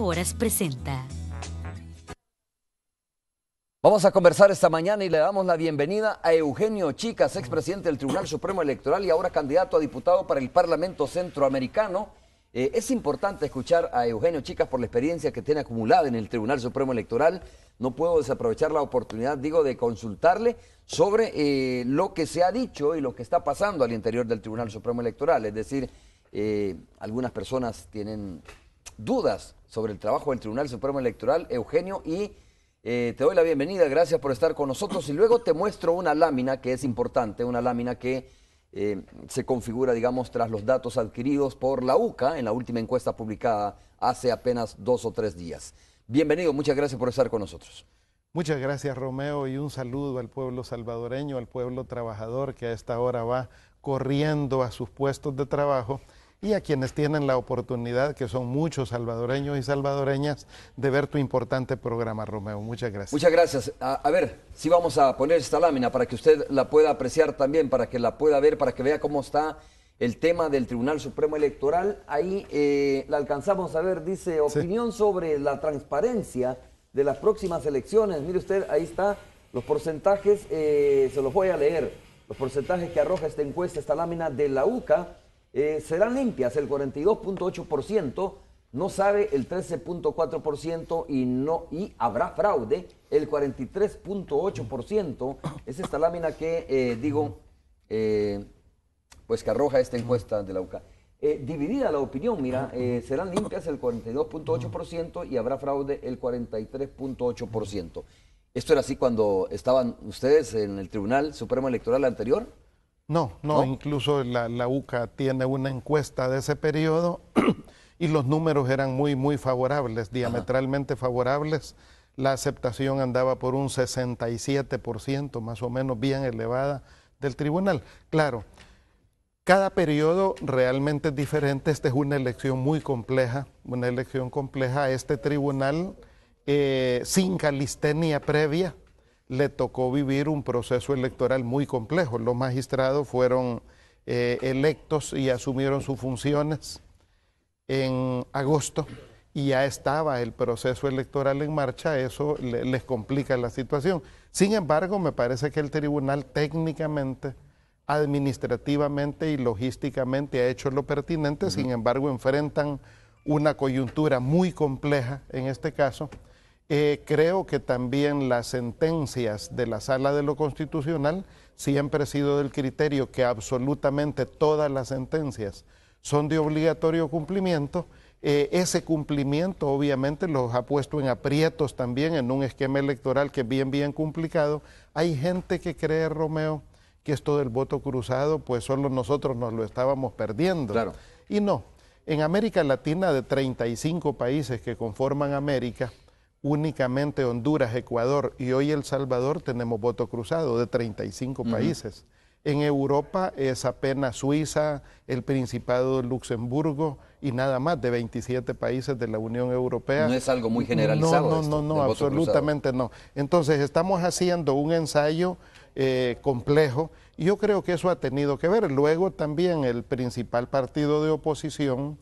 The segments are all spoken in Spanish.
horas presenta. Vamos a conversar esta mañana y le damos la bienvenida a Eugenio Chicas, expresidente del Tribunal Supremo Electoral y ahora candidato a diputado para el Parlamento Centroamericano. Eh, es importante escuchar a Eugenio Chicas por la experiencia que tiene acumulada en el Tribunal Supremo Electoral. No puedo desaprovechar la oportunidad, digo, de consultarle sobre eh, lo que se ha dicho y lo que está pasando al interior del Tribunal Supremo Electoral. Es decir, eh, algunas personas tienen dudas sobre el trabajo del Tribunal Supremo Electoral, Eugenio, y eh, te doy la bienvenida, gracias por estar con nosotros y luego te muestro una lámina que es importante, una lámina que eh, se configura, digamos, tras los datos adquiridos por la UCA en la última encuesta publicada hace apenas dos o tres días. Bienvenido, muchas gracias por estar con nosotros. Muchas gracias Romeo y un saludo al pueblo salvadoreño, al pueblo trabajador que a esta hora va corriendo a sus puestos de trabajo y a quienes tienen la oportunidad, que son muchos salvadoreños y salvadoreñas, de ver tu importante programa, Romeo. Muchas gracias. Muchas gracias. A, ver, si sí vamos a poner esta lámina para que usted la pueda apreciar también, para que la pueda ver, para que vea cómo está el tema del Tribunal Supremo Electoral. Ahí eh, la alcanzamos a ver, dice, opinión sobre la transparencia de las próximas elecciones. Mire usted, ahí está, los porcentajes, eh, se los voy a leer, los porcentajes que arroja esta encuesta, esta lámina de la UCA eh, serán limpias el 42.8%, no sabe el 13.4% y, no, y habrá fraude el 43.8%. Es esta lámina que, eh, digo, eh, pues que arroja esta encuesta de la UCA. dividida la opinión, mira, serán limpias el 42.8% y habrá fraude el 43.8%. Esto era así cuando estaban ustedes en el Tribunal Supremo Electoral anterior. No, no, incluso la, UCA tiene una encuesta de ese periodo y los números eran muy, muy favorables, diametralmente favorables. La aceptación andaba por un 67%, más o menos bien elevada, del tribunal. Claro, cada periodo realmente es diferente. Esta es una elección muy compleja, una elección compleja. Este tribunal, eh, sin calistenia previa, le tocó vivir un proceso electoral muy complejo. Los magistrados fueron eh, electos y asumieron sus funciones en agosto y ya estaba el proceso electoral en marcha, eso les complica la situación. Sin embargo, me parece que el tribunal técnicamente, administrativamente y logísticamente ha hecho lo pertinente, sin embargo enfrentan una coyuntura muy compleja en este caso eh, creo que también las sentencias de la Sala de lo Constitucional siempre han sido del criterio que absolutamente todas las sentencias son de obligatorio cumplimiento. Eh, ese cumplimiento obviamente los ha puesto en aprietos también en un esquema electoral que es bien, bien complicado. Hay gente que cree, Romeo, que esto del voto cruzado, pues solo nosotros nos lo estábamos perdiendo. Y no, en América Latina de 35 países que conforman América, únicamente Honduras, Ecuador y hoy El Salvador tenemos voto cruzado de 35 países. En Europa es apenas Suiza, el Principado de Luxemburgo y nada más de 27 países de la Unión Europea. No es algo muy generalizado. No, no, no, absolutamente no. Entonces estamos haciendo un ensayo eh, complejo y yo creo que eso ha tenido que ver. Luego también el principal partido de oposición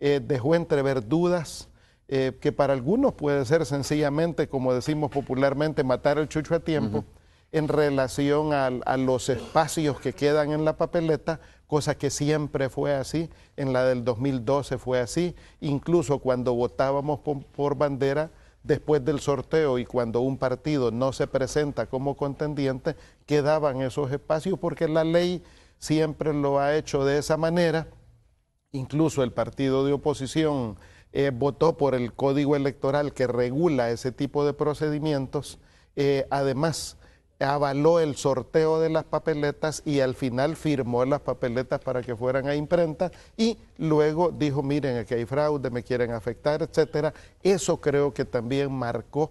eh, dejó entrever dudas eh, que para algunos puede ser sencillamente, como decimos popularmente, matar el chucho a tiempo, en relación a, los espacios que quedan en la papeleta, cosa que siempre fue así, en la del 2012 fue así, incluso cuando votábamos por bandera después del sorteo y cuando un partido no se presenta como contendiente, quedaban esos espacios porque la ley siempre lo ha hecho de esa manera, incluso el partido de oposición eh, votó por el código electoral que regula ese tipo de procedimientos. Eh, además, avaló el sorteo de las papeletas y al final firmó las papeletas para que fueran a imprenta y luego dijo, miren, aquí hay fraude, me quieren afectar, etcétera. Eso creo que también marcó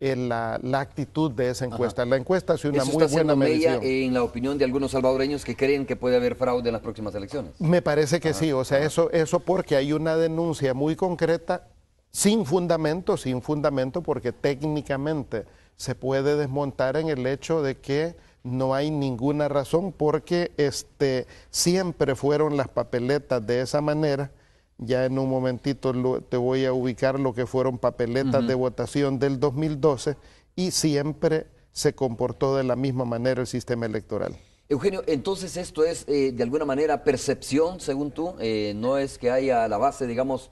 en la, actitud de esa encuesta. La encuesta es una muy buena medición. en la opinión de algunos salvadoreños que creen que puede haber fraude en las próximas elecciones. Me parece que sí, o sea, eso, eso porque hay una denuncia muy concreta, sin fundamento, sin fundamento, porque técnicamente se puede desmontar en el hecho de que no hay ninguna razón, porque este, siempre fueron las papeletas de esa manera ya en un momentito te voy a ubicar lo que fueron papeletas de votación del 2012 y siempre se comportó de la misma manera el sistema electoral. Eugenio, entonces esto es eh, de alguna manera percepción, según tú, eh, no es que haya a la base, digamos,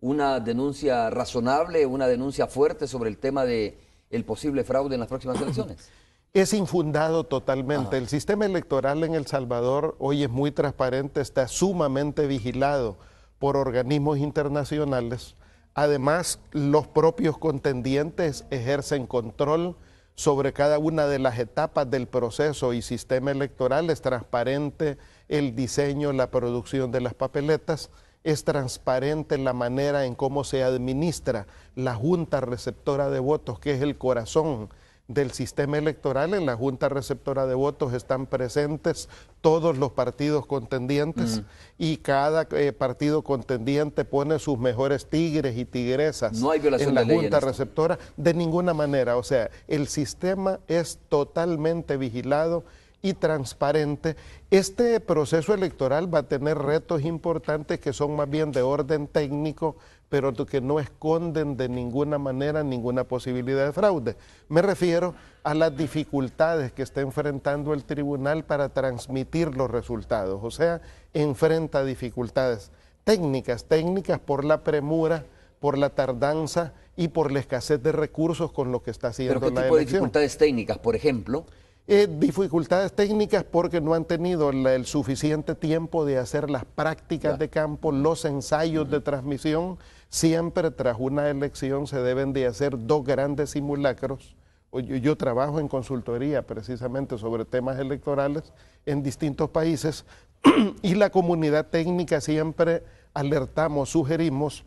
una denuncia razonable, una denuncia fuerte sobre el tema de posible fraude en las próximas elecciones. Es infundado totalmente. El sistema electoral en El Salvador hoy es muy transparente, está sumamente vigilado por organismos internacionales. Además, los propios contendientes ejercen control sobre cada una de las etapas del proceso y sistema electoral. Es transparente el diseño, la producción de las papeletas. Es transparente la manera en cómo se administra la junta receptora de votos, que es el corazón del sistema electoral. En la Junta Receptora de Votos están presentes todos los partidos contendientes y cada eh, partido contendiente pone sus mejores tigres y tigresas no hay en la Junta Receptora de ninguna manera. O sea, el sistema es totalmente vigilado y transparente. Este proceso electoral va a tener retos importantes que son más bien de orden técnico pero que no esconden de ninguna manera ninguna posibilidad de fraude. Me refiero a las dificultades que está enfrentando el tribunal para transmitir los resultados, o sea, enfrenta dificultades técnicas, técnicas por la premura, por la tardanza y por la escasez de recursos con lo que está haciendo ¿Pero qué tipo de dificultades técnicas, por ejemplo? Eh, dificultades técnicas porque no han tenido el suficiente tiempo de hacer las prácticas de campo, los ensayos de transmisión Siempre tras una elección se deben de hacer dos grandes simulacros. Yo, trabajo en consultoría precisamente sobre temas electorales en distintos países y la comunidad técnica siempre alertamos, sugerimos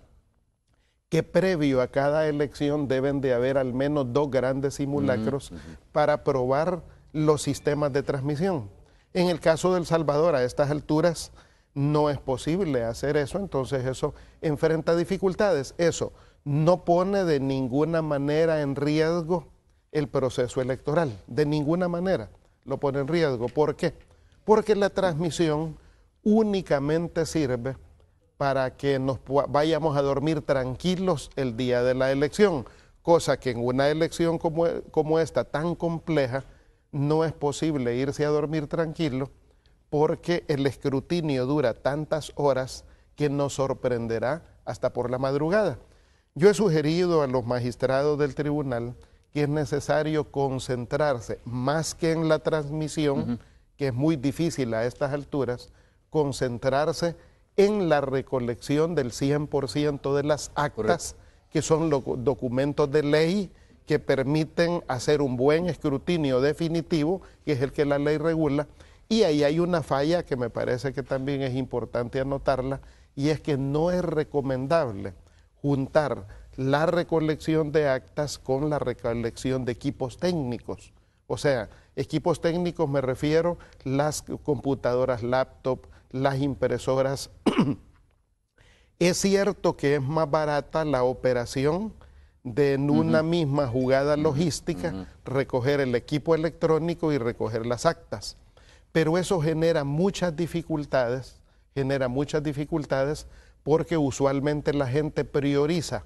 que previo a cada elección deben de haber al menos dos grandes simulacros para probar los sistemas de transmisión. En el caso de El Salvador, a estas alturas, no es posible hacer eso, entonces eso enfrenta dificultades. Eso no pone de ninguna manera en riesgo el proceso electoral, de ninguna manera lo pone en riesgo. ¿Por qué? Porque la transmisión únicamente sirve para que nos vayamos a dormir tranquilos el día de la elección, cosa que en una elección como, como esta tan compleja no es posible irse a dormir tranquilos porque el escrutinio dura tantas horas que nos sorprenderá hasta por la madrugada. Yo he sugerido a los magistrados del tribunal que es necesario concentrarse más que en la transmisión, que es muy difícil a estas alturas, concentrarse en la recolección del 100% de las actas, que son los documentos de ley que permiten hacer un buen escrutinio definitivo, que es el que la ley regula, y ahí hay una falla que me parece que también es importante anotarla, y es que no es recomendable juntar la recolección de actas con la recolección de equipos técnicos. O sea, equipos técnicos me refiero las computadoras laptop, las impresoras. es cierto que es más barata la operación de en una misma jugada logística recoger el equipo electrónico y recoger las actas pero eso genera muchas dificultades, genera muchas dificultades porque usualmente la gente prioriza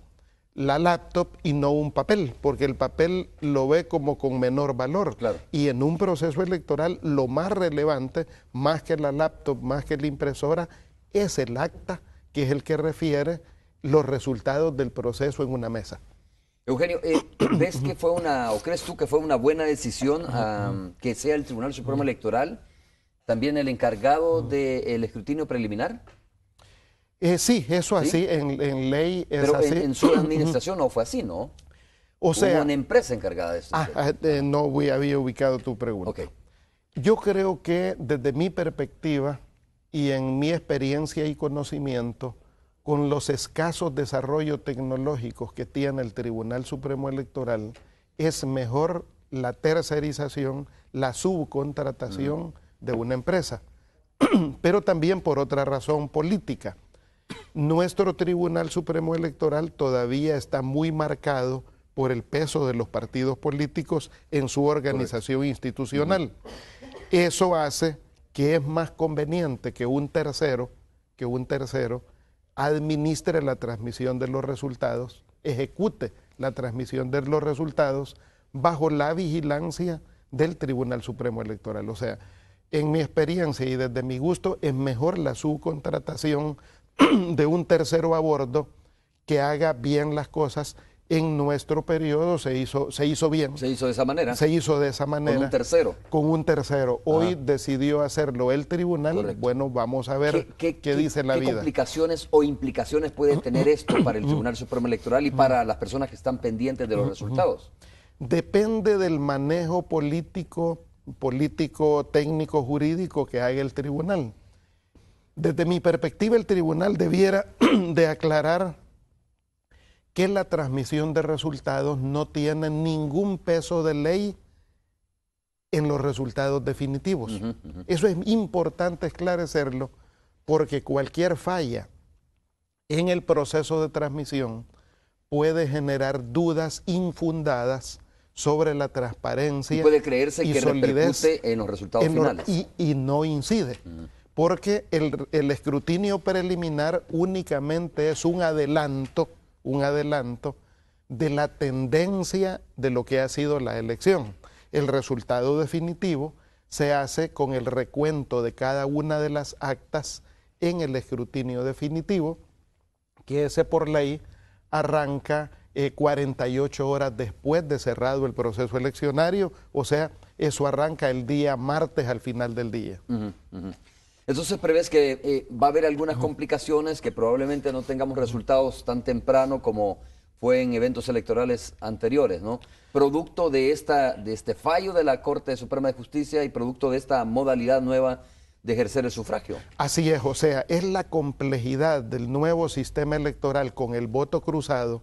la laptop y no un papel, porque el papel lo ve como con menor valor. Y en un proceso electoral lo más relevante, más que la laptop, más que la impresora, es el acta, que es el que refiere los resultados del proceso en una mesa. Eugenio, eh, ¿ves que fue una, o crees tú que fue una buena decisión que sea el Tribunal Supremo Electoral? también el encargado del escrutinio preliminar? Eh, sí, eso así, en, ley es Pero En, su administración no fue así, ¿no? O sea, una empresa encargada de eso. Ah, eh, eh, no había ubicado tu pregunta. Ok. Yo creo que desde mi perspectiva y en mi experiencia y conocimiento, con los escasos desarrollos tecnológicos que tiene el Tribunal Supremo Electoral, es mejor la tercerización, la subcontratación de una empresa, pero también por otra razón política. Nuestro Tribunal Supremo Electoral todavía está muy marcado por el peso de los partidos políticos en su organización institucional. Eso hace que es más conveniente que un tercero, que un tercero administre la transmisión de los resultados, ejecute la transmisión de los resultados bajo la vigilancia del Tribunal Supremo Electoral. O sea, en mi experiencia y desde mi gusto, es mejor la subcontratación de un tercero a bordo que haga bien las cosas. En nuestro periodo se hizo, se hizo bien. Se hizo de esa manera. Se hizo de esa manera. Con un tercero. Con un tercero. Hoy decidió hacerlo el tribunal. Bueno, vamos a ver qué, dice la vida. ¿Qué o implicaciones puede tener esto para el Tribunal Supremo Electoral y para las personas que están pendientes de los resultados? Depende del manejo político político, técnico, jurídico que haga el tribunal. Desde mi perspectiva, el tribunal debiera de aclarar que la transmisión de resultados no tiene ningún peso de ley en los resultados definitivos. Eso es importante esclarecerlo porque cualquier falla en el proceso de transmisión puede generar dudas infundadas sobre la transparencia. Y puede creerse solidez en los resultados finales. y, no incide. Mm. Porque el, escrutinio preliminar únicamente es un adelanto, un adelanto de la tendencia de lo que ha sido la elección. El resultado definitivo se hace con el recuento de cada una de las actas en el escrutinio definitivo, que ese por ley arranca 48 eh, horas después de cerrado el proceso eleccionario, o sea, eso arranca el día martes al final del día. Entonces prevés que eh, va a haber algunas complicaciones, que probablemente no tengamos resultados tan temprano como fue en eventos electorales anteriores, ¿no? Producto de, esta, de este fallo de la Corte Suprema de Justicia y producto de esta modalidad nueva de ejercer el sufragio. Así es, o sea, es la complejidad del nuevo sistema electoral con el voto cruzado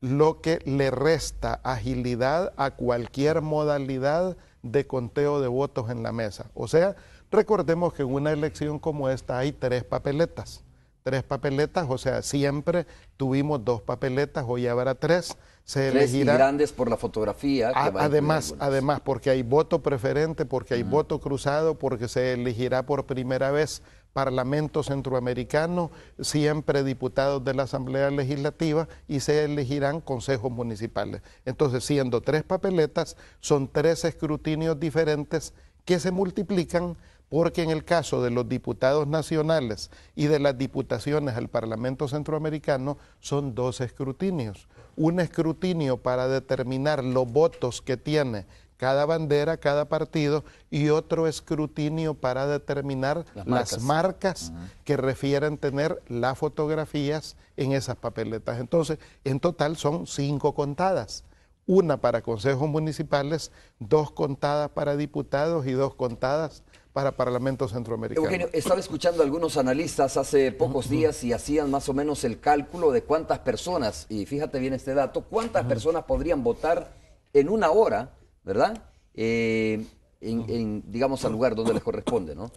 lo que le resta agilidad a cualquier modalidad de conteo de votos en la mesa. O sea, recordemos que en una elección como esta hay tres papeletas. Tres papeletas, o sea, siempre tuvimos dos papeletas, hoy habrá tres. Se tres grandes por la fotografía. además, además, porque hay voto preferente, porque hay voto cruzado, porque se elegirá por primera vez Parlamento Centroamericano, siempre diputados de la Asamblea Legislativa y se elegirán consejos municipales. Entonces, siendo tres papeletas, son tres escrutinios diferentes que se multiplican porque en el caso de los diputados nacionales y de las diputaciones al Parlamento Centroamericano son dos escrutinios. Un escrutinio para determinar los votos que tiene cada bandera, cada partido y otro escrutinio para determinar las marcas, que refieren tener las fotografías en esas papeletas. Entonces, en total son cinco contadas. Una para consejos municipales, dos contadas para diputados y dos contadas para Parlamento Centroamericano. Eugenio, estaba escuchando a algunos analistas hace pocos días y hacían más o menos el cálculo de cuántas personas, y fíjate bien este dato, cuántas personas podrían votar en una hora ¿verdad? Eh, en, digamos, al lugar donde les corresponde, ¿no?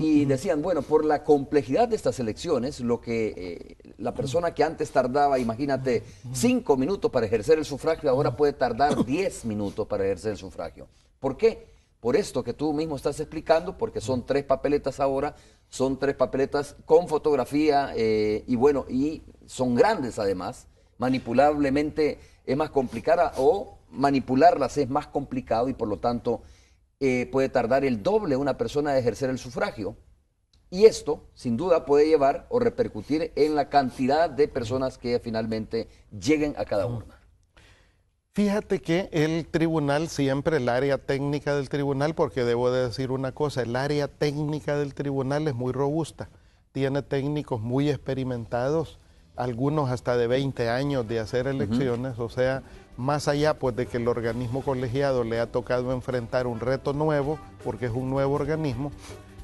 Y decían, bueno, por la complejidad de estas elecciones, lo que eh, la persona que antes tardaba, imagínate, cinco minutos para ejercer el sufragio, ahora puede tardar diez minutos para ejercer el sufragio. ¿Por qué? Por esto que tú mismo estás explicando, porque son tres papeletas ahora, son tres papeletas con fotografía eh, y bueno, y son grandes además, manipulablemente es más complicada o manipularlas es más complicado y por lo tanto eh, puede tardar el doble una persona de ejercer el sufragio. Y esto, sin duda, puede llevar o repercutir en la cantidad de personas que finalmente lleguen a cada urna. Fíjate que el tribunal, siempre el área técnica del tribunal, porque debo de decir una cosa, el área técnica del tribunal es muy robusta, tiene técnicos muy experimentados, algunos hasta de 20 años de hacer elecciones, o sea, más allá pues de que el organismo colegiado le ha tocado enfrentar un reto nuevo, porque es un nuevo organismo,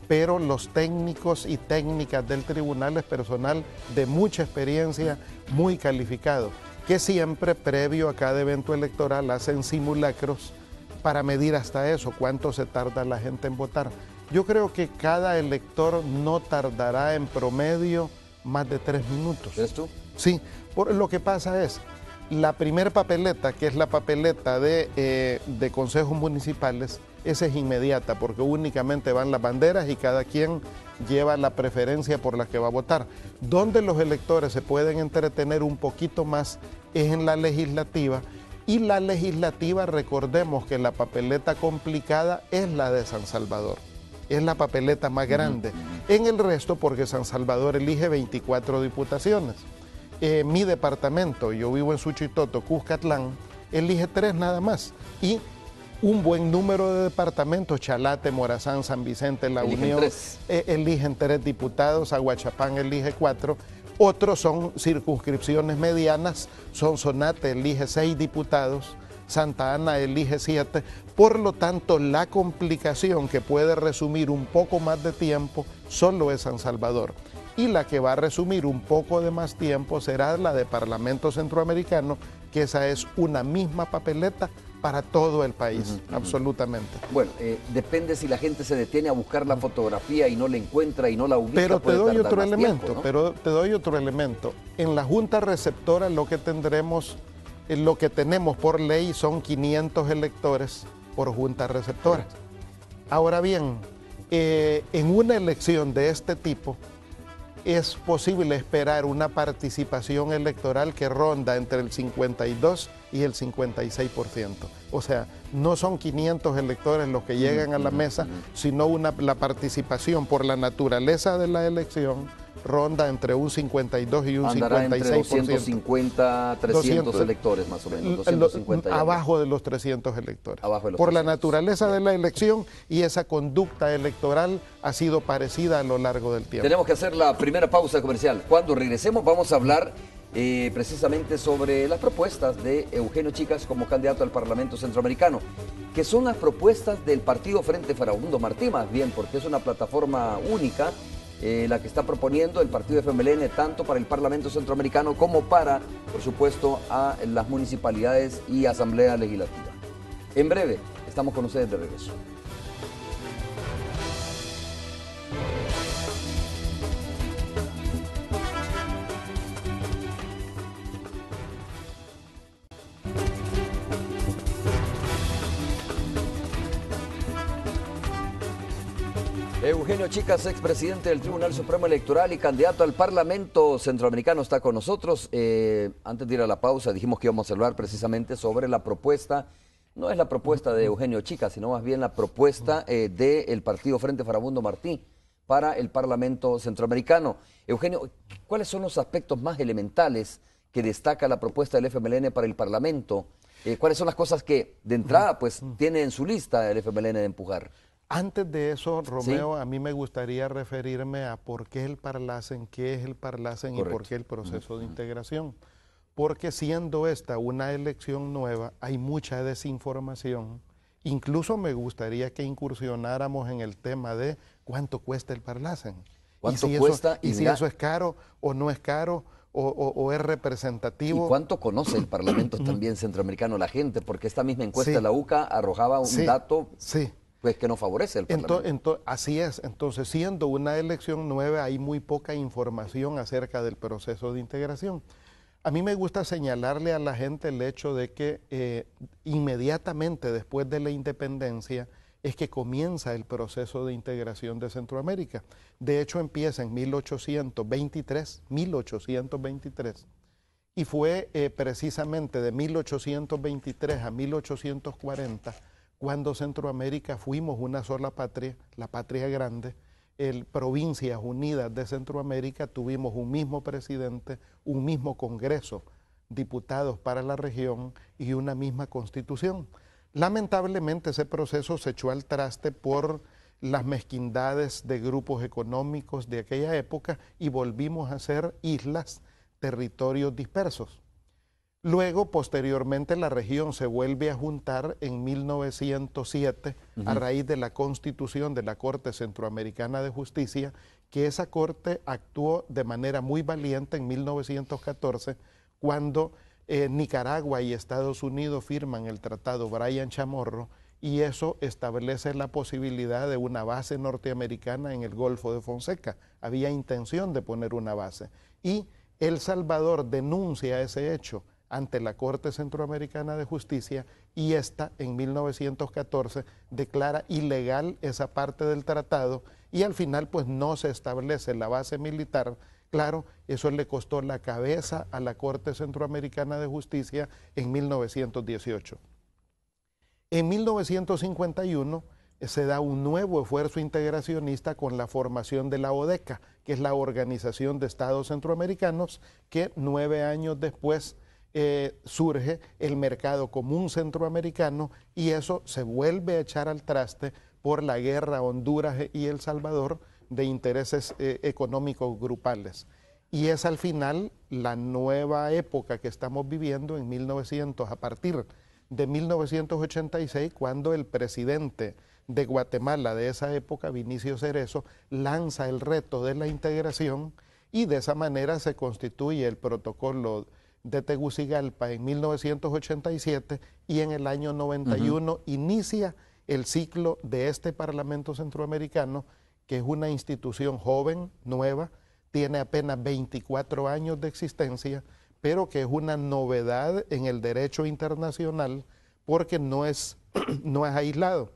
pero los técnicos y técnicas del tribunal es personal de mucha experiencia, muy calificado, que siempre previo a cada evento electoral hacen simulacros para medir hasta eso, cuánto se tarda la gente en votar. Yo creo que cada elector no tardará en promedio más de tres minutos. ¿Es tú? Sí, lo que pasa es, la primer papeleta, que es la papeleta de, eh, de consejos municipales, esa es inmediata porque únicamente van las banderas y cada quien lleva la preferencia por la que va a votar. Donde los electores se pueden entretener un poquito más es en la legislativa y la legislativa, recordemos que la papeleta complicada es la de San Salvador, es la papeleta más grande. En el resto, porque San Salvador elige 24 diputaciones. Eh, mi departamento, yo vivo en Suchitoto, Cuscatlán, elige tres nada más. Y un buen número de departamentos, Chalate, Morazán, San Vicente, La Unión, eh, eligen tres diputados, Aguachapán elige cuatro. Otros son circunscripciones medianas, Sonate elige seis diputados, Santa Ana elige siete. Por lo tanto, la complicación que puede resumir un poco más de tiempo solo es San Salvador y la que va a resumir un poco de más tiempo será la de Parlamento Centroamericano, que esa es una misma papeleta para todo el país, absolutamente. Bueno, eh, depende si la gente se detiene a buscar la fotografía y no la encuentra y no la ubica. Pero te doy otro elemento, pero te doy otro elemento. En la junta receptora lo que tendremos, eh, lo que tenemos por ley son 500 electores por junta receptora. Ahora bien, eh, en una elección de este tipo, es posible esperar una participación electoral que ronda entre el 52 y el 56%. O sea, no son 500 electores los que llegan a la mesa, sino la participación por la naturaleza de la elección ronda entre un 52 y un Andará 56%. Entre 250, 300 electores más o menos. abajo de los 300 electores. Por la naturaleza de la elección y esa conducta electoral ha sido parecida a lo largo del tiempo. Tenemos que hacer la primera pausa comercial. Cuando regresemos vamos a hablar eh, precisamente sobre las propuestas de Eugenio Chicas como candidato al Parlamento Centroamericano, que son las propuestas del partido Frente Farabundo Martí, más bien, porque es una plataforma única eh, la que está proponiendo el partido FMLN tanto para el Parlamento Centroamericano como para, por supuesto, a las municipalidades y Asamblea Legislativa. En breve, estamos con ustedes de regreso. Eugenio Chicas, expresidente del Tribunal Supremo Electoral y candidato al Parlamento Centroamericano, está con nosotros. Eh, antes de ir a la pausa, dijimos que íbamos a hablar precisamente sobre la propuesta, no es la propuesta de Eugenio Chicas, sino más bien la propuesta eh, del partido Frente Farabundo Martí para el Parlamento Centroamericano. Eugenio, ¿cuáles son los aspectos más elementales que destaca la propuesta del FMLN para el Parlamento? Eh, ¿Cuáles son las cosas que de entrada pues tiene en su lista el FMLN de empujar? Antes de eso, Romeo, a mí me gustaría referirme a por qué el Parlacen, qué es el Parlacen y por qué el proceso de integración. Porque siendo esta una elección nueva, hay mucha desinformación. Incluso me gustaría que incursionáramos en el tema de cuánto cuesta el Parlacen. ¿Cuánto y si cuesta? Eso, y si eso es caro o no es caro. O, es representativo. ¿Y cuánto conoce el Parlamento también centroamericano la gente? Porque esta misma encuesta de la UCA arrojaba un dato sí pues, que no favorece el así es. Entonces, siendo una elección nueva, hay muy poca información acerca del proceso de integración. A mí me gusta señalarle a la gente el hecho de que eh, inmediatamente después de la independencia es que comienza el proceso de integración de Centroamérica. De hecho, empieza en 1823, 1823, y fue eh, precisamente de 1823 a 1840 cuando Centroamérica fuimos una sola patria, la patria grande, el Provincias Unidas de Centroamérica tuvimos un mismo presidente, un mismo Congreso, diputados para la región y una misma constitución. Lamentablemente ese proceso se echó al traste por las mezquindades de grupos económicos de aquella época y volvimos a ser islas, territorios dispersos. Luego, posteriormente, la región se vuelve a juntar en 1907 a raíz de la constitución de la Corte Centroamericana de Justicia, que esa Corte actuó de manera muy valiente en 1914 cuando eh, Nicaragua y Estados Unidos firman el Tratado Brian Chamorro y eso establece la posibilidad de una base norteamericana en el Golfo de Fonseca. Había intención de poner una base. Y El Salvador denuncia ese hecho ante la Corte Centroamericana de Justicia y esta en 1914 declara ilegal esa parte del tratado y al final pues no se establece la base militar. Claro, eso le costó la cabeza a la Corte Centroamericana de Justicia en 1918. En 1951 eh, se da un nuevo esfuerzo integracionista con la formación de la ODECA, que es la Organización de Estados Centroamericanos, que nueve años después eh, surge el mercado común centroamericano y eso se vuelve a echar al traste por la guerra Honduras y El Salvador de intereses eh, económicos grupales. Y es al final la nueva época que estamos viviendo en 1900, a partir de 1986, cuando el presidente de Guatemala de esa época, Vinicio Cerezo, lanza el reto de la integración y de esa manera se constituye el protocolo de Tegucigalpa en 1987 y en el año 91 inicia el ciclo de este Parlamento Centroamericano, que es una institución joven, nueva, tiene apenas 24 años de existencia, pero que es una novedad en el derecho internacional porque no es, no es aislado.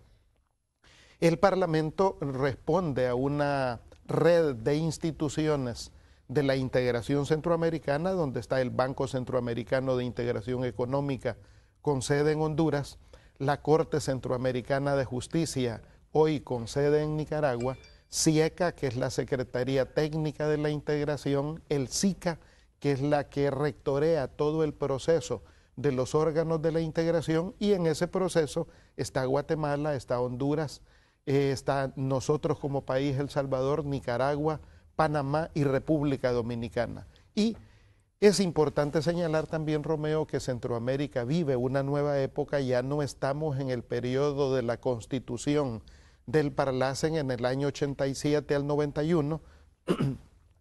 El Parlamento responde a una red de instituciones de la integración centroamericana, donde está el Banco Centroamericano de Integración Económica con sede en Honduras, la Corte Centroamericana de Justicia, hoy con sede en Nicaragua, CIECA, que es la Secretaría Técnica de la Integración, el SICA, que es la que rectorea todo el proceso de los órganos de la integración, y en ese proceso está Guatemala, está Honduras, eh, está nosotros como país, El Salvador, Nicaragua, Panamá y República Dominicana. Y es importante señalar también, Romeo, que Centroamérica vive una nueva época, ya no estamos en el periodo de la constitución del Parlacen en el año 87 al 91,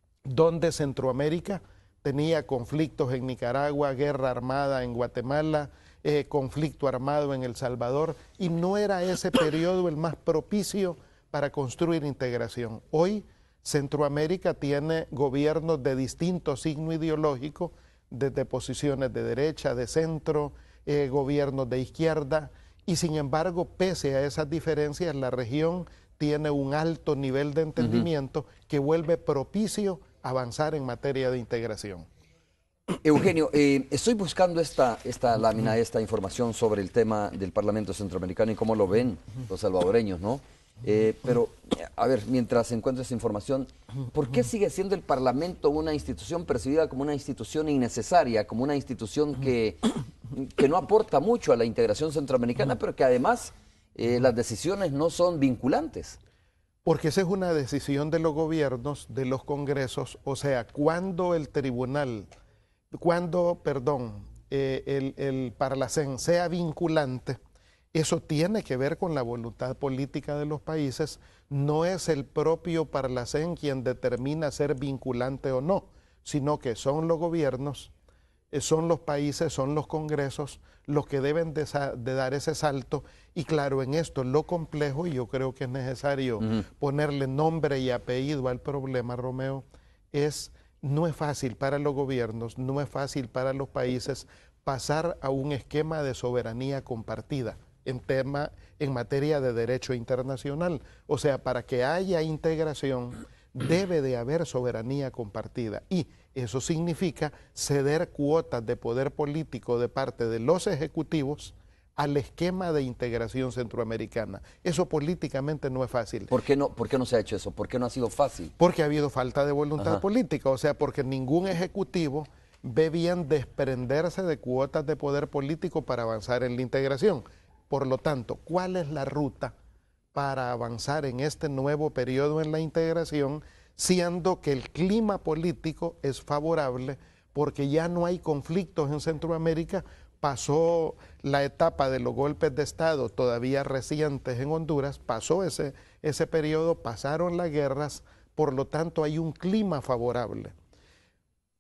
donde Centroamérica tenía conflictos en Nicaragua, guerra armada en Guatemala, eh, conflicto armado en El Salvador, y no era ese periodo el más propicio para construir integración. Hoy Centroamérica tiene gobiernos de distinto signo ideológico, desde posiciones de derecha, de centro, eh, gobiernos de izquierda, y sin embargo, pese a esas diferencias, la región tiene un alto nivel de entendimiento que vuelve propicio avanzar en materia de integración. Eugenio, eh, estoy buscando esta, esta lámina, esta información sobre el tema del Parlamento Centroamericano y cómo lo ven los salvadoreños, ¿no? Eh, pero, a ver, mientras encuentro esa información, ¿por qué sigue siendo el Parlamento una institución percibida como una institución innecesaria, como una institución que, que no aporta mucho a la integración centroamericana, pero que además eh, las decisiones no son vinculantes? Porque esa es una decisión de los gobiernos, de los congresos, o sea, cuando el tribunal, cuando, perdón, eh, el, el Parlacén sea vinculante, eso tiene que ver con la voluntad política de los países. No es el propio Parlacén quien determina ser vinculante o no, sino que son los gobiernos, eh, son los países, son los congresos los que deben de, dar ese salto. Y claro, en esto lo complejo, y yo creo que es necesario ponerle nombre y apellido al problema, Romeo, es no es fácil para los gobiernos, no es fácil para los países pasar a un esquema de soberanía compartida en tema en materia de derecho internacional. O sea, para que haya integración debe de haber soberanía compartida y eso significa ceder cuotas de poder político de parte de los ejecutivos al esquema de integración centroamericana. Eso políticamente no es fácil. ¿Por qué no, por no se ha hecho eso? ¿Por qué no ha sido fácil? Porque ha habido falta de voluntad política, o sea, porque ningún ejecutivo ve bien desprenderse de cuotas de poder político para avanzar en la integración. Por lo tanto, ¿cuál es la ruta para avanzar en este nuevo periodo en la integración, siendo que el clima político es favorable porque ya no hay conflictos en Centroamérica? Pasó la etapa de los golpes de Estado todavía recientes en Honduras, pasó ese, ese periodo, pasaron las guerras, por lo tanto hay un clima favorable.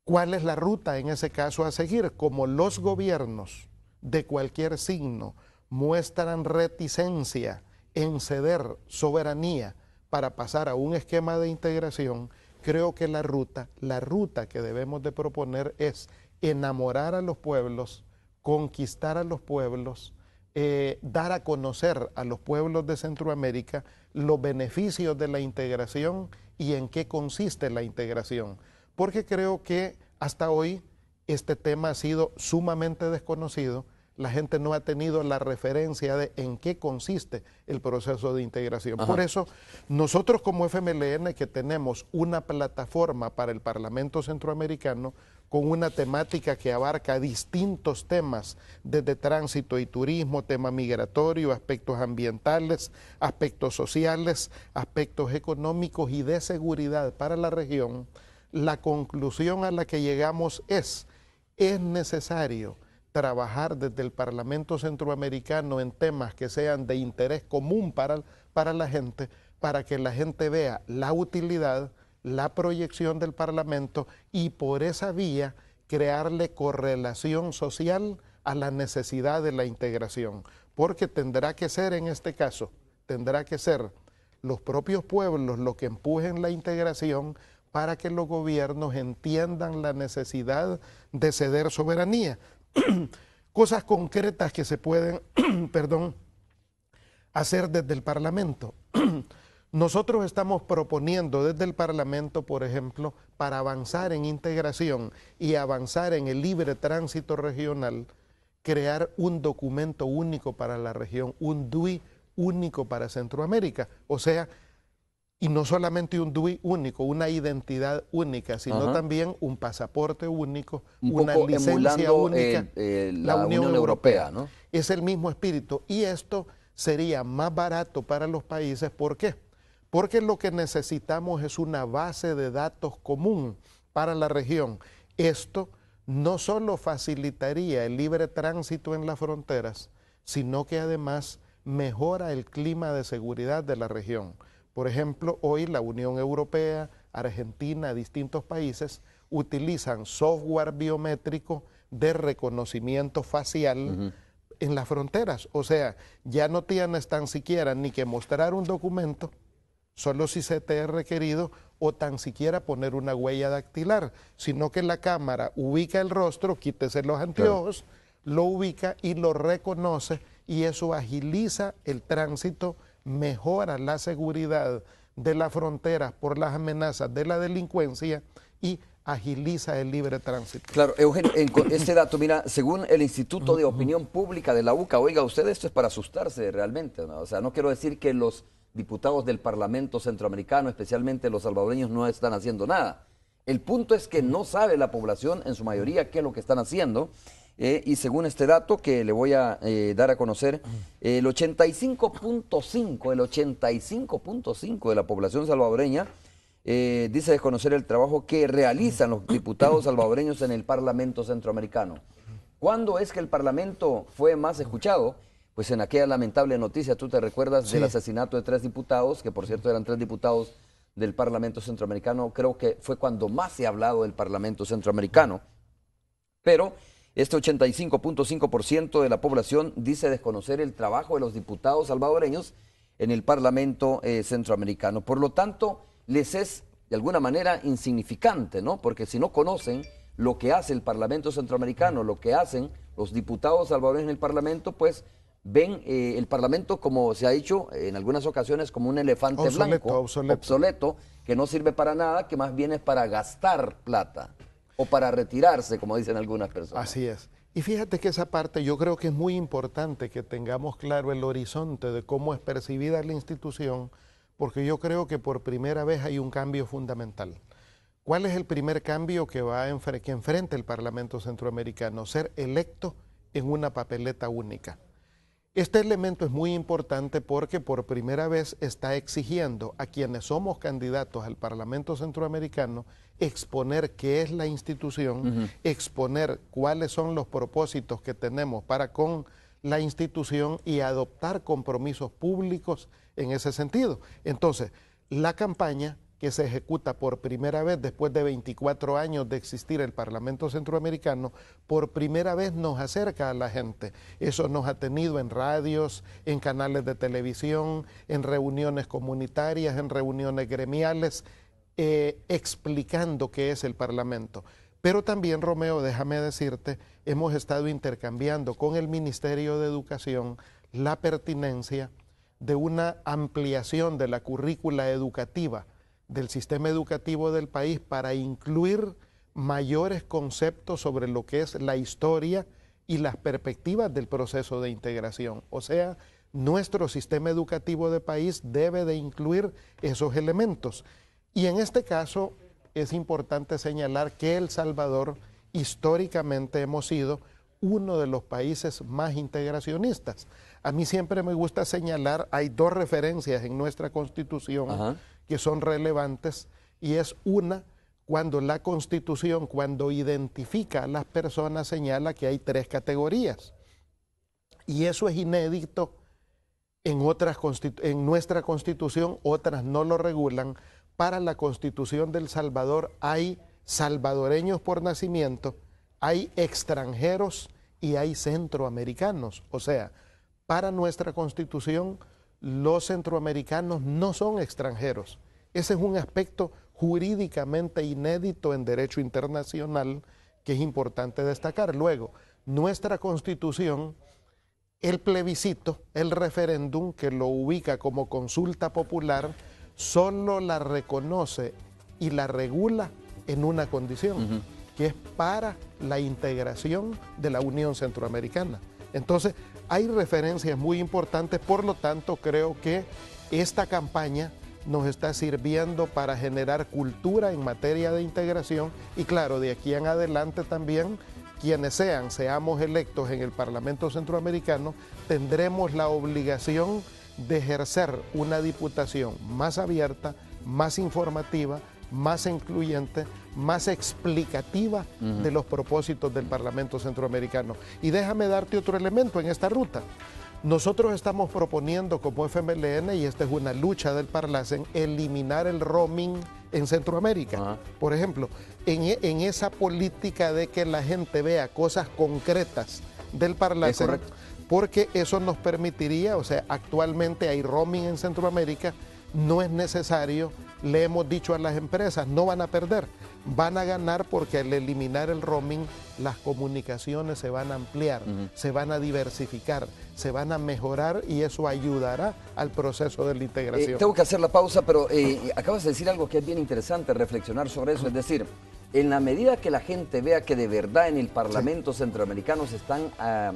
¿Cuál es la ruta en ese caso a seguir? Como los gobiernos de cualquier signo muestran reticencia en ceder soberanía para pasar a un esquema de integración, creo que la ruta, la ruta que debemos de proponer es enamorar a los pueblos, conquistar a los pueblos, eh, dar a conocer a los pueblos de Centroamérica los beneficios de la integración y en qué consiste la integración. Porque creo que hasta hoy este tema ha sido sumamente desconocido la gente no ha tenido la referencia de en qué consiste el proceso de integración. Por eso, nosotros como FMLN que tenemos una plataforma para el Parlamento Centroamericano con una temática que abarca distintos temas, desde tránsito y turismo, tema migratorio, aspectos ambientales, aspectos sociales, aspectos económicos y de seguridad para la región, la conclusión a la que llegamos es, es necesario trabajar desde el Parlamento Centroamericano en temas que sean de interés común para, para la gente, para que la gente vea la utilidad, la proyección del Parlamento y por esa vía crearle correlación social a la necesidad de la integración, porque tendrá que ser en este caso, tendrá que ser los propios pueblos los que empujen la integración para que los gobiernos entiendan la necesidad de ceder soberanía. cosas concretas que se pueden, perdón, hacer desde el Parlamento. Nosotros estamos proponiendo desde el Parlamento, por ejemplo, para avanzar en integración y avanzar en el libre tránsito regional, crear un documento único para la región, un DUI único para Centroamérica. O sea, y no solamente un DUI único, una identidad única, sino también un pasaporte único, una licencia única. la, Unión, Europea, ¿no? Es el mismo espíritu. Y esto sería más barato para los países. ¿Por qué? Porque lo que necesitamos es una base de datos común para la región. Esto no solo facilitaría el libre tránsito en las fronteras, sino que además mejora el clima de seguridad de la región. Por ejemplo, hoy la Unión Europea, Argentina, distintos países utilizan software biométrico de reconocimiento facial en las fronteras. O sea, ya no tienes tan siquiera ni que mostrar un documento, solo si se te es requerido, o tan siquiera poner una huella dactilar, sino que la cámara ubica el rostro, quítese los anteojos, lo ubica y lo reconoce y eso agiliza el tránsito mejora la seguridad de las fronteras por las amenazas de la delincuencia y agiliza el libre tránsito. Claro, Eugenio, en, este dato, mira, según el Instituto de Opinión Pública de la UCA, oiga usted, esto es para asustarse realmente, o sea, no quiero decir que los diputados del Parlamento centroamericano, especialmente los salvadoreños, no están haciendo nada. El punto es que no sabe la población en su mayoría qué es lo que están haciendo eh, y según este dato que le voy a eh, dar a conocer, el 85.5, el 85.5 de la población salvadoreña eh, dice desconocer el trabajo que realizan los diputados salvadoreños en el Parlamento Centroamericano. ¿Cuándo es que el Parlamento fue más escuchado? Pues en aquella lamentable noticia, tú te recuerdas del asesinato de tres diputados, que por cierto eran tres diputados del Parlamento Centroamericano, creo que fue cuando más se ha hablado del Parlamento Centroamericano. Pero este 85.5% de la población dice desconocer el trabajo de los diputados salvadoreños en el Parlamento eh, centroamericano. Por lo tanto, les es de alguna manera insignificante, ¿no? Porque si no conocen lo que hace el Parlamento centroamericano, lo que hacen los diputados salvadoreños en el Parlamento, pues ven eh, el Parlamento, como se ha dicho en algunas ocasiones, como un elefante blanco, obsoleto, que no sirve para nada, que más bien es para gastar plata o para retirarse, como dicen algunas personas. Así es. Y fíjate que esa parte yo creo que es muy importante que tengamos claro el horizonte de cómo es percibida la institución, porque yo creo que por primera vez hay un cambio fundamental. ¿Cuál es el primer cambio que, va a enfrentar enfrenta el Parlamento Centroamericano? Ser electo en una papeleta única. Este elemento es muy importante porque por primera vez está exigiendo a quienes somos candidatos al Parlamento Centroamericano exponer qué es la institución, exponer cuáles son los propósitos que tenemos para con la institución y adoptar compromisos públicos en ese sentido. Entonces, la campaña que se ejecuta por primera vez después de 24 años de existir el Parlamento Centroamericano, por primera vez nos acerca a la gente. Eso nos ha tenido en radios, en canales de televisión, en reuniones comunitarias, en reuniones gremiales, eh, explicando qué es el Parlamento. Pero también, Romeo, déjame decirte, hemos estado intercambiando con el Ministerio de Educación la pertinencia de una ampliación de la currícula educativa del sistema educativo del país para incluir mayores conceptos sobre lo que es la historia y las perspectivas del proceso de integración. O sea, nuestro sistema educativo de país debe de incluir esos elementos. Y en este caso es importante señalar que El Salvador históricamente hemos sido uno de los países más integracionistas. A mí siempre me gusta señalar, hay dos referencias en nuestra constitución que son relevantes y es una cuando la Constitución, cuando identifica a las personas, señala que hay tres categorías. Y eso es inédito en, otras en nuestra Constitución, otras no lo regulan. Para la Constitución del Salvador hay salvadoreños por nacimiento, hay extranjeros y hay centroamericanos. O sea, para nuestra Constitución los centroamericanos no son extranjeros. Ese es un aspecto jurídicamente inédito en derecho internacional que es importante destacar. Luego, nuestra constitución, el plebiscito, el referéndum que lo ubica como consulta popular, solo la reconoce y la regula en una condición, que es para la integración de la Unión Centroamericana. Entonces, hay referencias muy importantes, por lo tanto creo que esta campaña nos está sirviendo para generar cultura en materia de integración y claro, de aquí en adelante también quienes sean, seamos electos en el Parlamento Centroamericano, tendremos la obligación de ejercer una diputación más abierta, más informativa, más incluyente, más explicativa de los propósitos del Parlamento Centroamericano. Y déjame darte otro elemento en esta ruta. Nosotros estamos proponiendo como FMLN, y esta es una lucha del Parlacen, eliminar el roaming en Centroamérica. Por ejemplo, en, esa política de que la gente vea cosas concretas del Parlacen, porque eso nos permitiría, o sea, actualmente hay roaming en Centroamérica, no es necesario le hemos dicho a las empresas, no van a perder, van a ganar porque al eliminar el roaming las comunicaciones se van a ampliar, se van a diversificar, se van a mejorar y eso ayudará al proceso de la integración. Eh, tengo que hacer la pausa, pero eh, acabas de decir algo que es bien interesante, reflexionar sobre eso, es decir, en la medida que la gente vea que de verdad en el Parlamento centroamericano están, ah,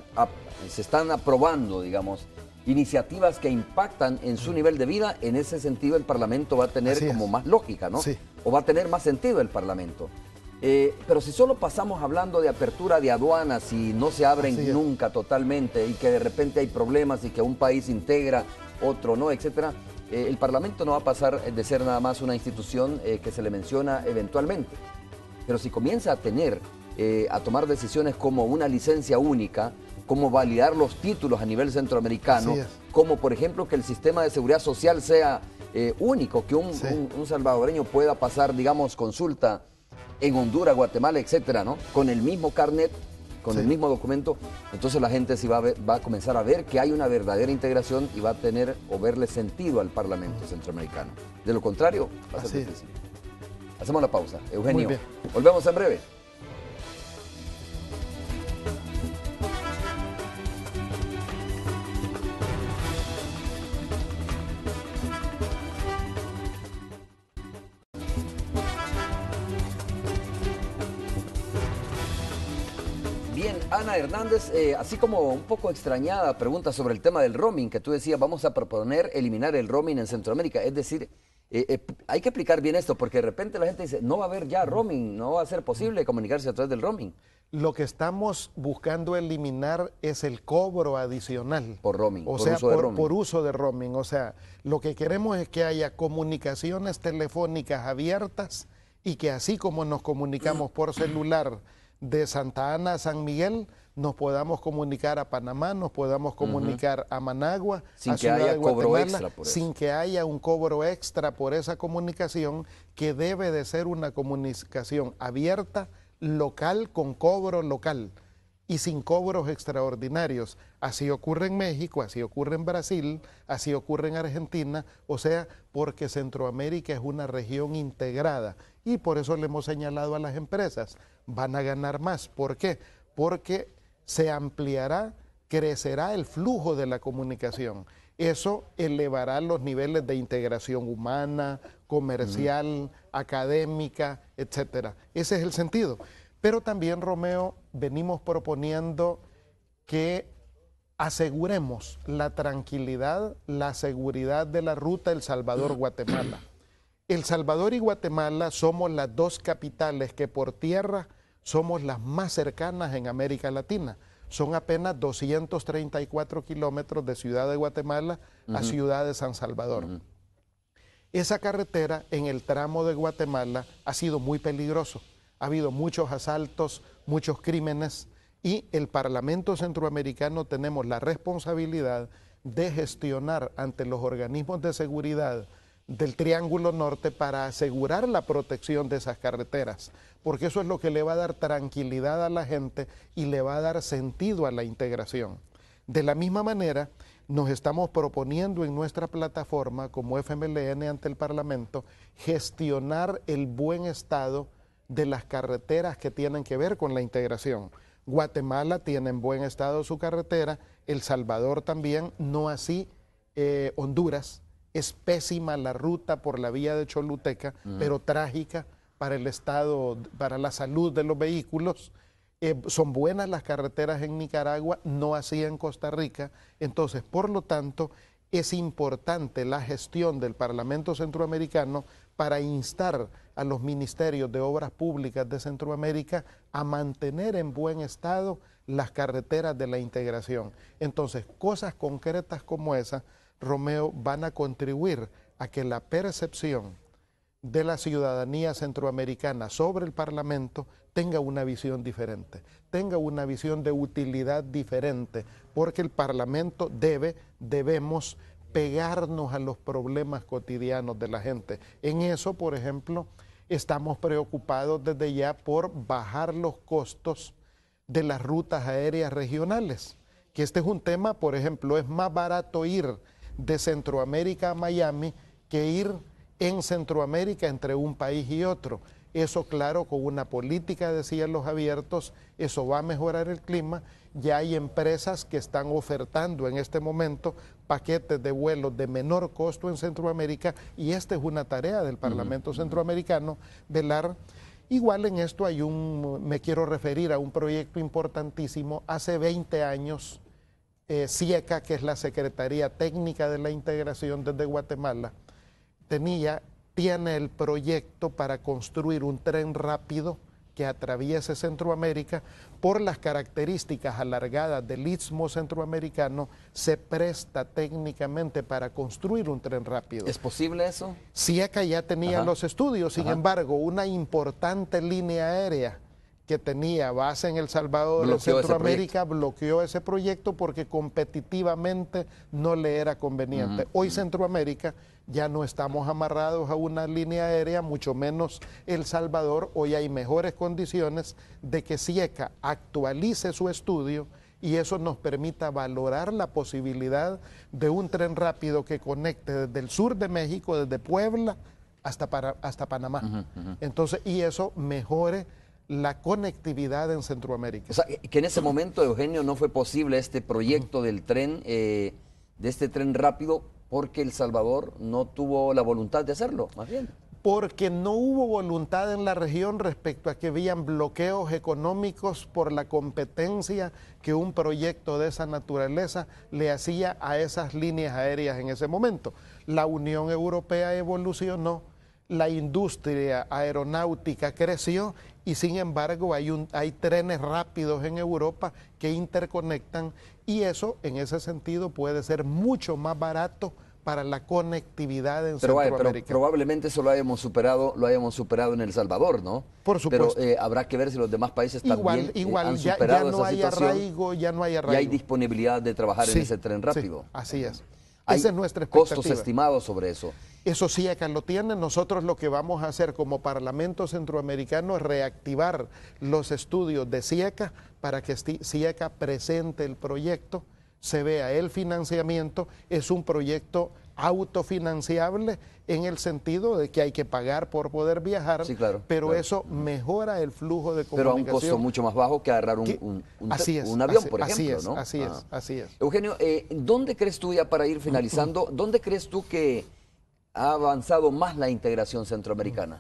se están aprobando, digamos, iniciativas que impactan en su mm. nivel de vida, en ese sentido el Parlamento va a tener como más lógica, ¿no? Sí. O va a tener más sentido el Parlamento. Eh, pero si solo pasamos hablando de apertura de aduanas y no se abren nunca totalmente y que de repente hay problemas y que un país integra, otro no, etcétera, eh, el Parlamento no va a pasar de ser nada más una institución eh, que se le menciona eventualmente. Pero si comienza a tener, a tomar decisiones como una licencia única, cómo validar los títulos a nivel centroamericano, como por ejemplo que el sistema de seguridad social sea eh, único, que un, salvadoreño pueda pasar, digamos, consulta en Honduras, Guatemala, etcétera, ¿no? Con el mismo carnet, con el mismo documento, entonces la gente sí va a, comenzar a ver que hay una verdadera integración y va a tener o verle sentido al Parlamento centroamericano. De lo contrario, va a ser difícil. Hacemos la pausa. Eugenio, volvemos en breve. Hernández, eh, así como un poco extrañada, pregunta sobre el tema del roaming, que tú decías, vamos a proponer eliminar el roaming en Centroamérica. Es decir, eh, eh, hay que explicar bien esto, porque de repente la gente dice, no va a haber ya roaming, no va a ser posible comunicarse a través del roaming. Lo que estamos buscando eliminar es el cobro adicional. Por roaming. O sea, por uso de roaming. O sea, lo que queremos es que haya comunicaciones telefónicas abiertas y que así como nos comunicamos por celular de Santa Ana a San Miguel, nos podamos comunicar a Panamá, nos podamos comunicar a Managua, a que de Guatemala, sin que haya un cobro extra por esa comunicación que debe de ser una comunicación abierta, local, con cobro local y sin cobros extraordinarios. Así ocurre en México, así ocurre en Brasil, así ocurre en Argentina, o sea, porque Centroamérica es una región integrada y por eso le hemos señalado a las empresas, van a ganar más. ¿Por qué? Porque se ampliará, crecerá el flujo de la comunicación. Eso elevará los niveles de integración humana, comercial, académica, etcétera. Ese es el sentido. Pero también, Romeo, venimos proponiendo que aseguremos la tranquilidad, la seguridad de la ruta El Salvador-Guatemala. El Salvador y Guatemala somos las dos capitales que por tierra somos las más cercanas en América Latina. Son apenas 234 kilómetros de Ciudad de Guatemala a Ciudad de San Salvador. Esa carretera en el tramo de Guatemala ha sido muy peligroso. Ha habido muchos asaltos, muchos crímenes y el Parlamento Centroamericano tenemos la responsabilidad de gestionar ante los organismos de seguridad del Triángulo Norte para asegurar la protección de esas carreteras, porque eso es lo que le va a dar tranquilidad a la gente y le va a dar sentido a la integración. De la misma manera, nos estamos proponiendo en nuestra plataforma como FMLN ante el Parlamento gestionar el buen estado de las carreteras que tienen que ver con la integración. Guatemala tiene en buen estado su carretera, El Salvador también, no así eh, Honduras es pésima la ruta por la vía de Choluteca, mm. pero trágica para el estado, para la salud de los vehículos. Eh, son buenas las carreteras en Nicaragua, no así en Costa Rica. Entonces, por lo tanto, es importante la gestión del Parlamento Centroamericano para instar a los ministerios de Obras Públicas de Centroamérica a mantener en buen estado las carreteras de la integración. Entonces, cosas concretas como esa Romeo van a contribuir a que la percepción de la ciudadanía centroamericana sobre el Parlamento tenga una visión diferente, tenga una visión de utilidad diferente, porque el Parlamento debe, debemos pegarnos a los problemas cotidianos de la gente. En eso, por ejemplo, estamos preocupados desde ya por bajar los costos de las rutas aéreas regionales, que este es un tema, por ejemplo, es más barato ir de Centroamérica a Miami que ir en Centroamérica entre un país y otro. Eso, claro, con una política de cielos abiertos, eso va a mejorar el clima. Ya hay empresas que están ofertando en este momento paquetes de vuelos de menor costo en Centroamérica y esta es una tarea del Parlamento Centroamericano, velar. Igual en esto hay un, me quiero referir a un proyecto importantísimo. Hace 20 años eh, que es la Secretaría Técnica de la Integración desde Guatemala, tenía, tiene el proyecto para construir un tren rápido que atraviese Centroamérica, por las características alargadas del istmo centroamericano, se presta técnicamente para construir un tren rápido. ¿Es posible eso? SIECA ya tenía los estudios, sin embargo, una importante línea aérea que tenía base en El Salvador, en Centroamérica, bloqueó ese proyecto porque competitivamente no le era conveniente. Hoy Centroamérica ya no estamos amarrados a una línea aérea, mucho menos El Salvador. Hoy hay mejores condiciones de que SIECA actualice su estudio y eso nos permita valorar la posibilidad de un tren rápido que conecte desde el sur de México, desde Puebla hasta, hasta Panamá. Entonces, y eso mejore la conectividad en Centroamérica. O sea, que en ese momento, Eugenio, no fue posible este proyecto del tren, eh, de este tren rápido, porque El Salvador no tuvo la voluntad de hacerlo, más bien. Porque no hubo voluntad en la región respecto a que habían bloqueos económicos por la competencia que un proyecto de esa naturaleza le hacía a esas líneas aéreas en ese momento. La Unión Europea evolucionó, la industria aeronáutica creció y sin embargo hay, un, hay trenes rápidos en Europa que interconectan y eso en ese sentido puede ser mucho más barato para la conectividad en pero, Centroamérica. pero probablemente eso lo hayamos superado, lo hayamos superado en El Salvador, ¿no? Por supuesto. Pero eh, habrá que ver si los demás países igual, también eh, igual, han ya, no hay Arraigo, ya no hay arraigo. Y hay disponibilidad de trabajar en ese tren rápido. así es. Hay es nuestra costos estimados sobre eso. Eso sí, lo tienen. Nosotros lo que vamos a hacer como Parlamento Centroamericano es reactivar los estudios de CIECA para que CIECA presente el proyecto, se vea el financiamiento. Es un proyecto autofinanciable en el sentido de que hay que pagar por poder viajar, pero eso mejora el flujo de comunicación. Pero a un costo mucho más bajo que agarrar un, avión, por ejemplo. Así es, así, ah. es así es. Eugenio, eh, ¿dónde crees tú, ya para ir finalizando, dónde crees tú que ha avanzado más la integración centroamericana?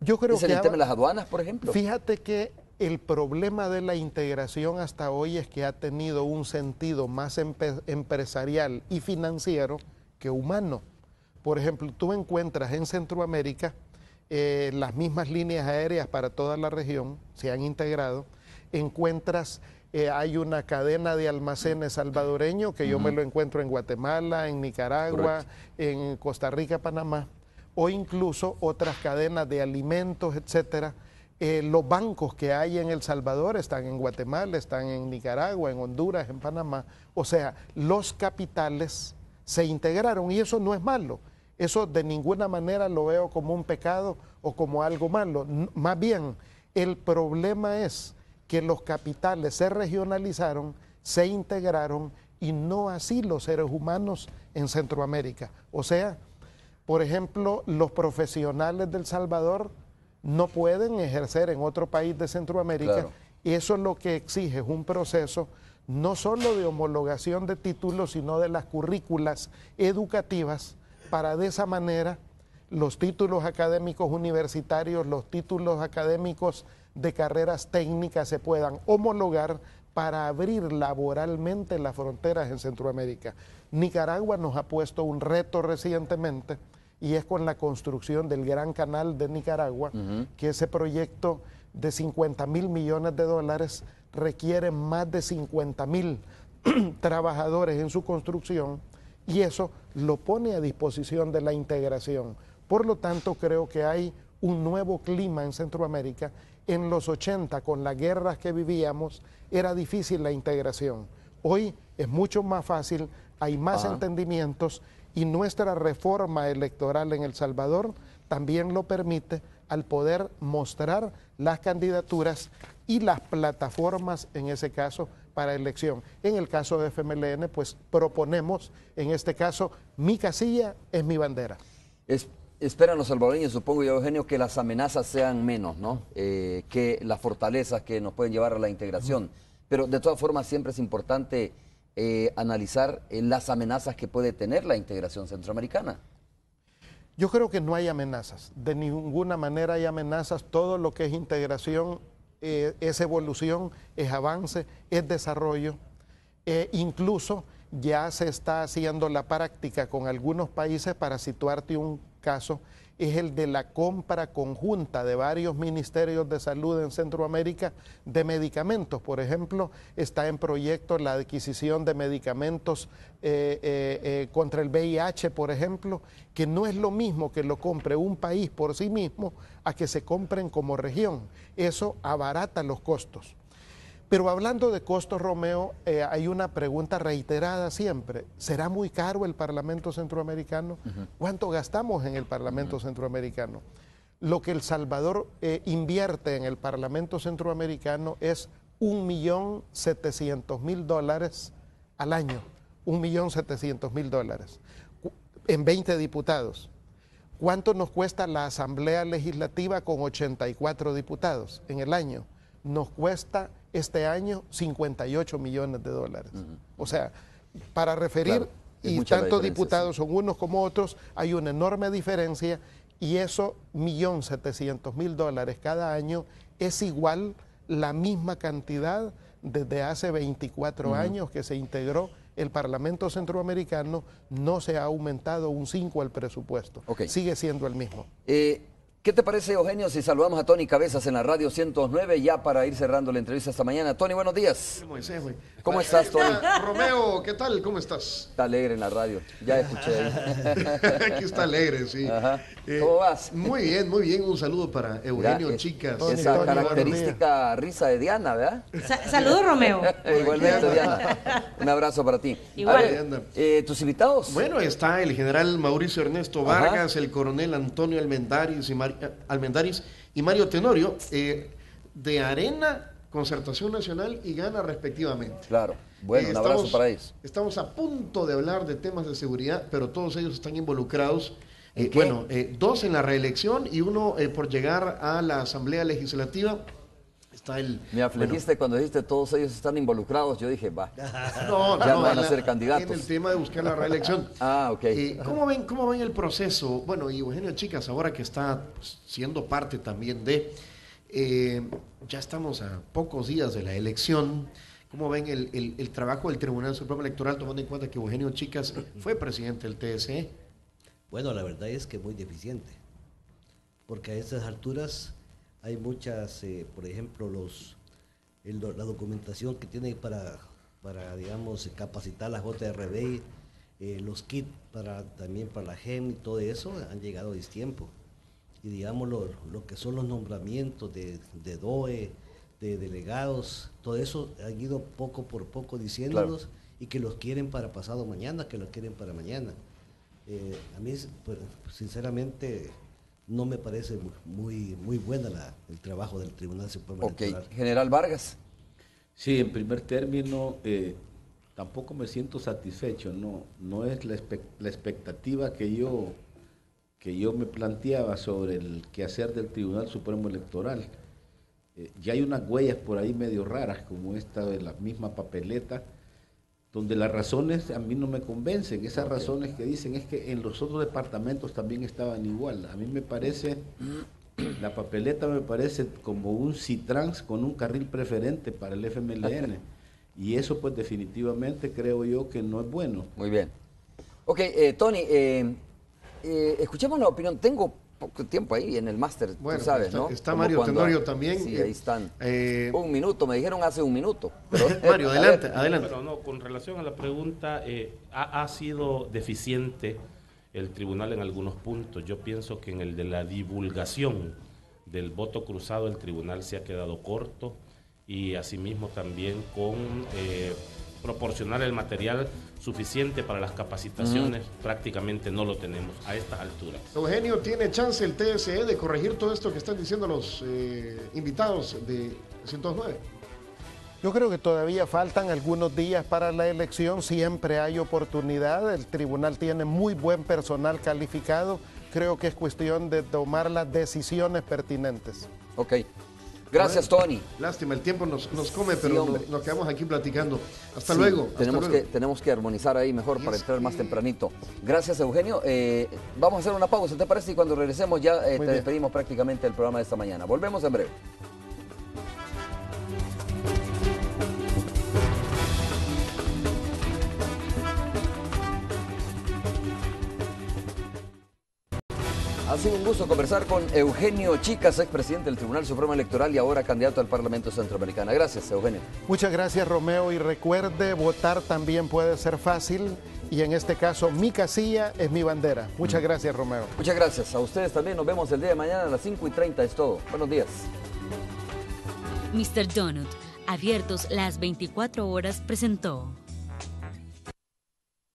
Mm. Yo creo ¿Es que el tema de las aduanas, por ejemplo? Fíjate que el problema de la integración hasta hoy es que ha tenido un sentido más empresarial y financiero que humano. Por ejemplo, tú encuentras en Centroamérica eh, las mismas líneas aéreas para toda la región, se han integrado, encuentras eh, hay una cadena de almacenes salvadoreño que yo me lo encuentro en Guatemala, en Nicaragua, en Costa Rica, Panamá, o incluso otras cadenas de alimentos, etcétera. Eh, los bancos que hay en El Salvador están en Guatemala, están en Nicaragua, en Honduras, en Panamá. O sea, los capitales se integraron y eso no es malo. Eso de ninguna manera lo veo como un pecado o como algo malo. Más bien, el problema es que los capitales se regionalizaron, se integraron y no así los seres humanos en Centroamérica. O sea, por ejemplo, los profesionales del Salvador no pueden ejercer en otro país de Centroamérica y eso es lo que exige es un proceso no solo de homologación de títulos, sino de las currículas educativas para de esa manera los títulos académicos universitarios, los títulos académicos de carreras técnicas se puedan homologar para abrir laboralmente las fronteras en Centroamérica. Nicaragua nos ha puesto un reto recientemente y es con la construcción del Gran Canal de Nicaragua, que ese proyecto de 50 mil millones de dólares requiere más de 50 mil trabajadores en su construcción y eso lo pone a disposición de la integración. Por lo tanto, creo que hay un nuevo clima en Centroamérica en los 80, con las guerras que vivíamos, era difícil la integración. Hoy es mucho más fácil, hay más entendimientos y nuestra reforma electoral en El Salvador también lo permite al poder mostrar las candidaturas y las plataformas, en ese caso, para elección. En el caso de FMLN, pues proponemos, en este caso, mi casilla es mi bandera. Esperan los salvadoreños, supongo yo, Eugenio, que las amenazas sean menos, ¿no? Eh, que las fortalezas que nos pueden llevar a la integración. Pero de todas formas siempre es importante eh, analizar eh, las amenazas que puede tener la integración centroamericana. Yo creo que no hay amenazas, de ninguna manera hay amenazas, todo lo que es integración es evolución, es avance, es desarrollo. incluso ya se está haciendo la práctica con algunos países para situarte un caso es el de la compra conjunta de varios ministerios de salud en Centroamérica de medicamentos. Por ejemplo, está en proyecto la adquisición de medicamentos eh, eh, eh, contra el VIH, por ejemplo, que no es lo mismo que lo compre un país por sí mismo a que se compren como región. Eso abarata los costos. Pero hablando de costos, Romeo, eh, hay una pregunta reiterada siempre. ¿Será muy caro el Parlamento Centroamericano? ¿Cuánto gastamos en el Parlamento Centroamericano? Lo que El Salvador eh, invierte en el Parlamento Centroamericano es 1.700.000 dólares al año. 1.700.000 dólares en 20 diputados. ¿Cuánto nos cuesta la Asamblea Legislativa con 84 diputados en el año? nos cuesta este año 58 millones de dólares. O sea, para referir, y tanto diputados son unos como otros, hay una enorme diferencia y eso, millón mil dólares cada año, es igual la misma cantidad desde hace 24 años que se integró el Parlamento Centroamericano, no se ha aumentado un 5 el presupuesto. Sigue siendo el mismo. Eh, ¿Qué te parece, Eugenio, si saludamos a Tony Cabezas en la radio 109 ya para ir cerrando la entrevista esta mañana? Tony, buenos días. ¿Cómo estás, Tony? Romeo, ¿qué tal? ¿Cómo estás? Está alegre en la radio, ya escuché. Aquí está alegre, sí. Eh, ¿Cómo vas? Muy bien, muy bien. Un saludo para Eugenio, eh, chicas. esa característica risa de Diana, ¿verdad? Saludos, Romeo. Igualmente, Diana. Un abrazo para ti. Igual. Eh, ¿Tus invitados? Bueno, está el general Mauricio Ernesto Vargas, el coronel Antonio Almendaris y Mario Almendaris y Mario Tenorio, eh, de Arena, Concertación Nacional y Gana respectivamente. Claro. Bueno, eh, un abrazo para ellos. Estamos a punto de hablar de temas de seguridad, pero todos ellos están involucrados. Eh, bueno, dos en la reelección y uno por llegar a la Asamblea Legislativa me afligiste cuando dijiste todos ellos están involucrados. Yo dije, va. No, ya no, van a ser candidatos. En el tema de buscar la reelección. ah, ok. Eh, ¿cómo, ven, ¿Cómo ven el proceso? Bueno, y Eugenio Chicas, ahora que está siendo parte también de. Eh, ya estamos a pocos días de la elección. ¿Cómo ven el, el, el, trabajo del Tribunal Supremo Electoral, tomando en cuenta que Eugenio Chicas fue presidente del TSE? Bueno, la verdad es que muy deficiente. Porque a estas alturas hay muchas, eh, por ejemplo, los la documentación que tiene para, para digamos, capacitar las JRB, eh, los kits para, también para la GEM y todo eso han llegado a distiempo. Y digamos, lo, que son los nombramientos de, DOE, e, de delegados, todo eso han ido poco por poco diciéndolos y que los quieren para pasado mañana, que los quieren para mañana. Eh, a mí, pues, sinceramente, no me parece muy, muy buena la, el trabajo del Tribunal Supremo Electoral. General Vargas. Sí, en primer término, eh, tampoco me siento satisfecho, no, no es la, la, expectativa que yo, que yo me planteaba sobre el quehacer del Tribunal Supremo Electoral. Eh, ya hay unas huellas por ahí medio raras, como esta de la misma papeleta, donde las razones a mí no me convencen, esas razones que dicen es que en los otros departamentos también estaban igual. A mí me parece, la papeleta me parece como un Citrans con un carril preferente para el FMLN. y eso pues definitivamente creo yo que no es bueno. Muy bien. Ok, eh, Tony, eh, eh, escuchemos la opinión. Tengo tiempo ahí en el máster, tú sabes, ¿no? Está Mario Tenorio también. Sí, eh, ahí están. Eh, un minuto, me dijeron hace un minuto. Mario, adelante, adelante. Pero no, con relación a la pregunta, eh, ha, sido deficiente el tribunal en algunos puntos. Yo pienso que en el de la divulgación del voto cruzado, el tribunal se ha quedado corto y asimismo también con proporcionar el material suficiente para las capacitaciones, prácticamente no lo tenemos a estas alturas. Eugenio, ¿tiene chance el TSE de corregir todo esto que están diciendo los eh, invitados de 109? Yo creo que todavía faltan algunos días para la elección, siempre hay oportunidad, el tribunal tiene muy buen personal calificado, creo que es cuestión de tomar las decisiones pertinentes. Ok, Gracias, Tony. Lástima, el tiempo nos, come, pero nos, quedamos aquí platicando. Hasta luego. tenemos, Que, tenemos que armonizar ahí mejor para entrar más tempranito. Gracias, Eugenio. Eh, vamos a hacer una pausa, ¿te parece? Y cuando regresemos ya eh, te despedimos prácticamente el programa de esta mañana. Volvemos en breve. sido un gusto conversar con Eugenio Chicas, expresidente del Tribunal Supremo Electoral y ahora candidato al Parlamento Centroamericano. Gracias, Eugenio. Muchas gracias, Romeo. Y recuerde, votar también puede ser fácil y en este caso mi casilla es mi bandera. Muchas mm. gracias, Romeo. Muchas gracias. A ustedes también. Nos vemos el día de mañana a las 5 y 30. Es todo. Buenos días. Mr. Donut, abiertos las 24 horas, presentó.